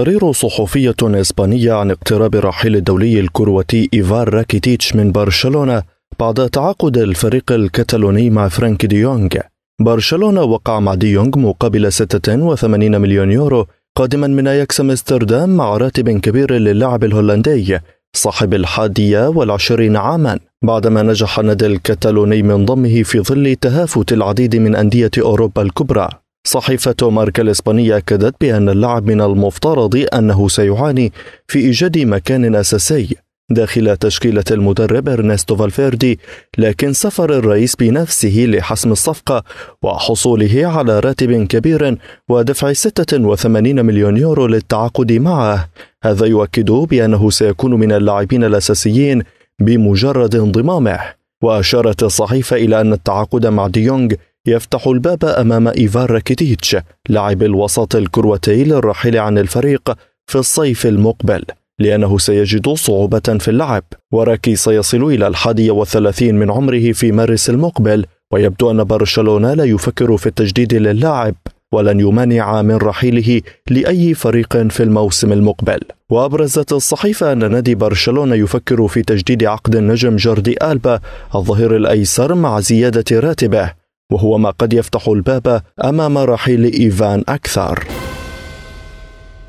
تقارير صحفية إسبانية عن اقتراب الرحيل الدولي الكرواتي إيفار راكيتيتش من برشلونة بعد تعاقد الفريق الكتالوني مع فرانك ديونغ يونغ برشلونة وقع مع ديونغ يونغ مقابل 86 مليون يورو قادما من أياكس أمستردام مع راتب كبير للاعب الهولندي صاحب الحادية والعشرين عاما بعدما نجح النادي الكتالوني من ضمه في ظل تهافت العديد من أندية أوروبا الكبرى صحيفة ماركا الإسبانية أكدت بأن اللاعب من المفترض أنه سيعاني في إيجاد مكان أساسي داخل تشكيلة المدرب إرنستو فالفيردي لكن سفر الرئيس بنفسه لحسم الصفقة وحصوله على راتب كبير ودفع 86 مليون يورو للتعاقد معه هذا يؤكد بأنه سيكون من اللاعبين الأساسيين بمجرد انضمامه وأشارت الصحيفة إلى أن التعاقد مع ديونغ دي يفتح الباب أمام إيفار راكيتيتش لاعب الوسط الكرواتي للرحيل عن الفريق في الصيف المقبل لأنه سيجد صعوبة في اللعب وراكي سيصل إلى الحادية والثلاثين من عمره في مارس المقبل ويبدو أن برشلونة لا يفكر في التجديد للاعب ولن يمانع من رحيله لأي فريق في الموسم المقبل وأبرزت الصحيفة أن نادي برشلونة يفكر في تجديد عقد النجم جوردي ألبا الظهير الأيسر مع زيادة راتبه وهو ما قد يفتح الباب امام رحيل ايفان اكثر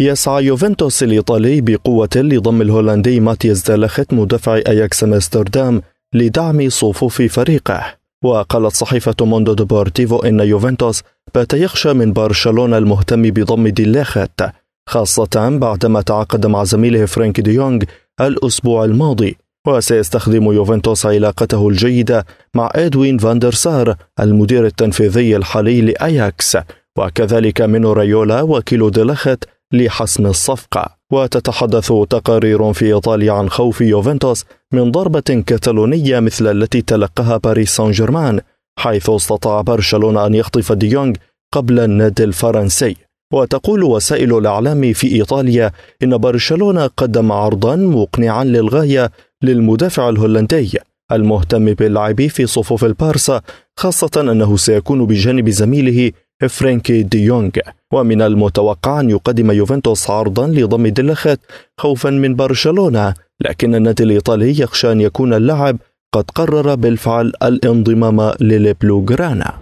يسعى يوفنتوس الإيطالي بقوة لضم الهولندي ماتياس دالخت مدافع أياكس أمستردام لدعم صفوف فريقه وقالت صحيفة موندو ديبورتيفو إن يوفنتوس بات يخشى من برشلونة المهتم بضم ديلاخت خاصة بعدما تعاقد مع زميله فرانك ديونغ دي الأسبوع الماضي وسيستخدم يوفنتوس علاقته الجيدة مع إدوين فاندر سار المدير التنفيذي الحالي لأياكس وكذلك مينو ريولا وكيلو ديلخت لحسم الصفقة وتتحدث تقارير في إيطاليا عن خوف يوفنتوس من ضربة كتالونية مثل التي تلقاها باريس سان جيرمان حيث استطاع برشلونة أن يخطف ديونغ قبل النادي الفرنسي وتقول وسائل الاعلام في ايطاليا ان برشلونه قدم عرضا مقنعا للغايه للمدافع الهولندي المهتم باللعب في صفوف البارسا خاصه انه سيكون بجانب زميله فرانكي دي يونغ ومن المتوقع ان يقدم يوفنتوس عرضا لضم دلخات خوفا من برشلونه لكن النادي الايطالي يخشى ان يكون اللاعب قد قرر بالفعل الانضمام للبلوغرانا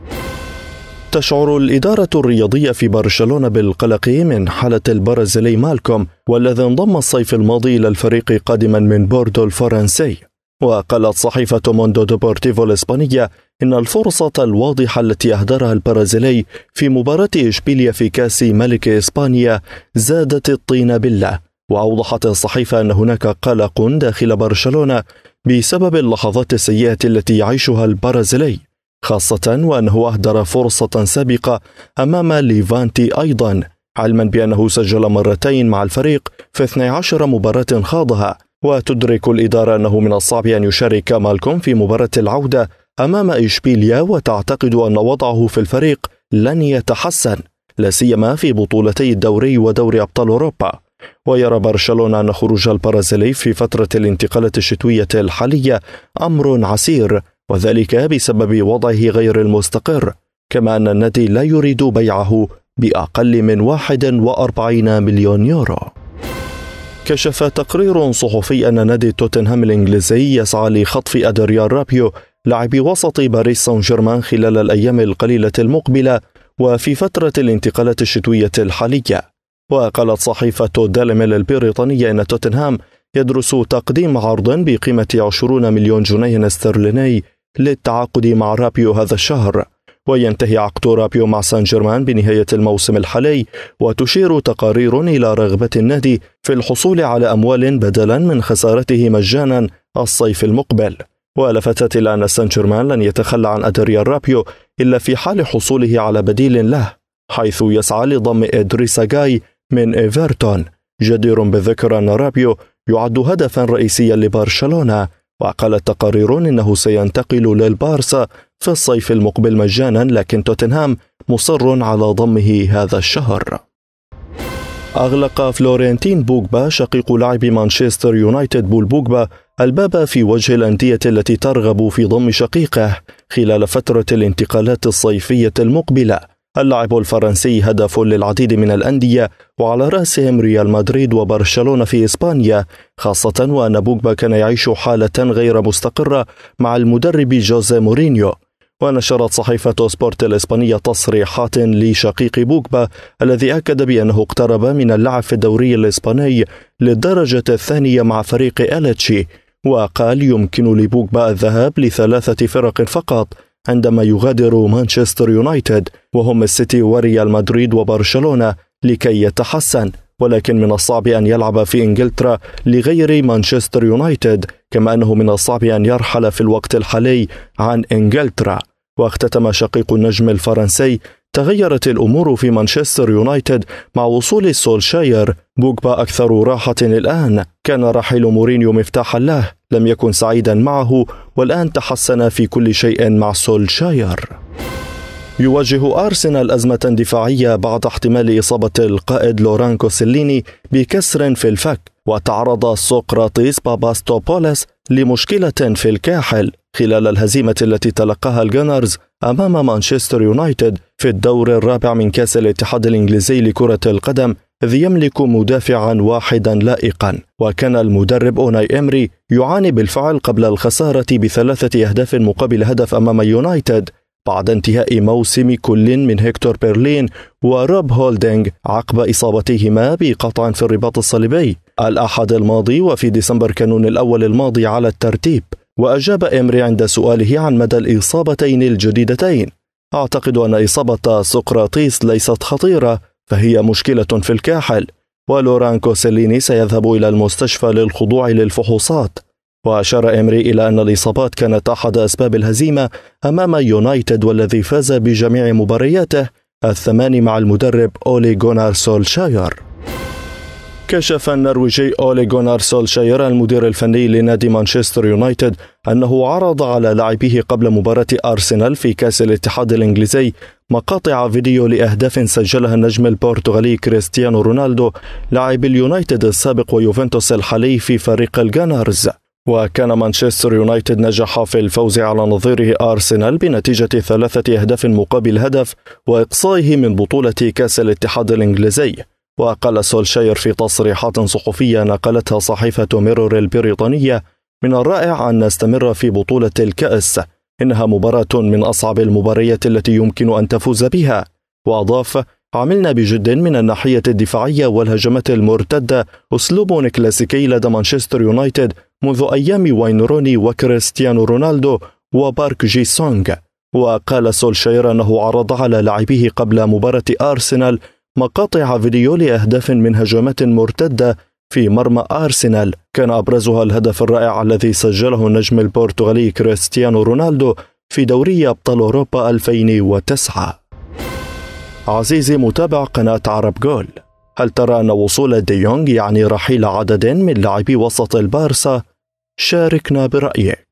تشعر الإدارة الرياضية في برشلونة بالقلق من حالة البرازيلي مالكوم والذي انضم الصيف الماضي إلى الفريق قادما من بوردو الفرنسي وقالت صحيفة موندو ديبورتيفو الإسبانية إن الفرصة الواضحة التي أهدرها البرازيلي في مباراة إشبيليا في كأس ملك إسبانيا زادت الطين بلة وأوضحت الصحيفة أن هناك قلق داخل برشلونة بسبب اللحظات السيئة التي يعيشها البرازيلي خاصة وأنه أهدر فرصة سابقة أمام ليفانتي أيضا علما بأنه سجل مرتين مع الفريق في 12 مباراة خاضها وتدرك الإدارة أنه من الصعب أن يشارك مالكوم في مباراة العودة أمام إشبيليا وتعتقد أن وضعه في الفريق لن يتحسن لا سيما في بطولتي الدوري ودوري أبطال أوروبا ويرى برشلونة أن خروج البرازيلي في فترة الانتقالات الشتوية الحالية أمر عسير وذلك بسبب وضعه غير المستقر كما أن النادي لا يريد بيعه بأقل من 41 مليون يورو كشف تقرير صحفي أن نادي توتنهام الإنجليزي يسعى لخطف أدريان رابيو لاعب وسط باريس سان جيرمان خلال الأيام القليلة المقبلة وفي فترة الانتقالات الشتوية الحالية وقالت صحيفة دالميل البريطانية أن توتنهام يدرس تقديم عرض بقيمة 20 مليون جنيه استرليني للتعاقد مع رابيو هذا الشهر وينتهي عقد رابيو مع سان جيرمان بنهاية الموسم الحالي وتشير تقارير إلى رغبة النادي في الحصول على أموال بدلا من خسارته مجانا الصيف المقبل ولفتت إلى أن سان جيرمان لن يتخلى عن أدريال رابيو إلا في حال حصوله على بديل له حيث يسعى لضم إدريس جاي من إيفرتون جدير بالذكر أن رابيو يعد هدفا رئيسيا لبرشلونة وقالت تقارير انه سينتقل للبارسا في الصيف المقبل مجانا لكن توتنهام مصر على ضمه هذا الشهر أغلق فلورنتين بوجبا شقيق لاعب مانشستر يونايتد بول بوجبا الباب في وجه الأندية التي ترغب في ضم شقيقه خلال فترة الانتقالات الصيفية المقبلة اللاعب الفرنسي هدف للعديد من الأندية وعلى رأسهم ريال مدريد وبرشلونة في إسبانيا خاصة وأن بوجبا كان يعيش حالة غير مستقرة مع المدرب جوزي مورينيو ونشرت صحيفة سبورت الإسبانية تصريحات لشقيق بوجبا الذي أكد بأنه اقترب من اللعب في الدوري الإسباني للدرجة الثانية مع فريق ألتشي وقال يمكن لبوجبا الذهاب لثلاثة فرق فقط عندما يغادر مانشستر يونايتد وهم السيتي وريال مدريد وبرشلونة لكي يتحسن ولكن من الصعب أن يلعب في إنجلترا لغير مانشستر يونايتد كما أنه من الصعب أن يرحل في الوقت الحالي عن إنجلترا واختتم شقيق النجم الفرنسي تغيرت الأمور في مانشستر يونايتد مع وصول سولشاير بوجبا أكثر راحة الآن كان رحيل مورينيو مفتاحا له لم يكن سعيدا معه والآن تحسن في كل شيء مع سولشاير يواجه أرسنال أزمة دفاعية بعد احتمال إصابة القائد لوران كوسيليني بكسر في الفك وتعرض سقراطيس باباستوبولس لمشكلة في الكاحل خلال الهزيمة التي تلقاها الجانرز أمام مانشستر يونايتد في الدور الرابع من كأس الاتحاد الإنجليزي لكرة القدم إذ يملك مدافعا واحدا لائقا وكان المدرب أوناي إمري يعاني بالفعل قبل الخسارة بثلاثة أهداف مقابل هدف أمام يونايتد بعد انتهاء موسم كل من هكتور بيرلين وروب هولدينغ عقب إصابتهما بقطع في الرباط الصليبي الأحد الماضي وفي ديسمبر كانون الأول الماضي على الترتيب وأجاب إمري عند سؤاله عن مدى الإصابتين الجديدتين أعتقد أن إصابة سقراطيس ليست خطيرة فهي مشكلة في الكاحل ولوران كوسيليني سيذهب إلى المستشفى للخضوع للفحوصات وأشار إمري إلى أن الإصابات كانت أحد أسباب الهزيمة أمام يونايتد والذي فاز بجميع مبارياته الثمان مع المدرب أولي جونار سولشاير كشف النرويجي أولي جونار سولشاير المدير الفني لنادي مانشستر يونايتد أنه عرض على لاعبيه قبل مباراة أرسنال في كأس الاتحاد الإنجليزي مقاطع فيديو لأهداف سجلها النجم البرتغالي كريستيانو رونالدو لاعب اليونايتد السابق ويوفنتوس الحالي في فريق الجانرز وكان مانشستر يونايتد نجح في الفوز على نظيره أرسنال بنتيجة ثلاثة أهداف مقابل هدف وإقصائه من بطولة كأس الاتحاد الإنجليزي وقال سولشاير في تصريحات صحفية نقلتها صحيفة ميرور البريطانية من الرائع أن نستمر في بطولة الكأس إنها مباراة من أصعب المباريات التي يمكن أن تفوز بها وأضاف عملنا بجد من الناحية الدفاعية والهجمات المرتدة أسلوب كلاسيكي لدى مانشستر يونايتد منذ أيام وين روني وكريستيانو رونالدو وبارك جي سونغ وقال سولشاير أنه عرض على لاعبيه قبل مباراة أرسنال مقاطع فيديو لأهداف من هجمات مرتدة في مرمى أرسنال كان أبرزها الهدف الرائع الذي سجله النجم البرتغالي كريستيانو رونالدو في دوري أبطال أوروبا 2009 عزيزي متابع قناة عرب جول هل ترى أن وصول ديونغ دي يعني رحيل عدد من لاعبي وسط البارسا؟ شاركنا برأيك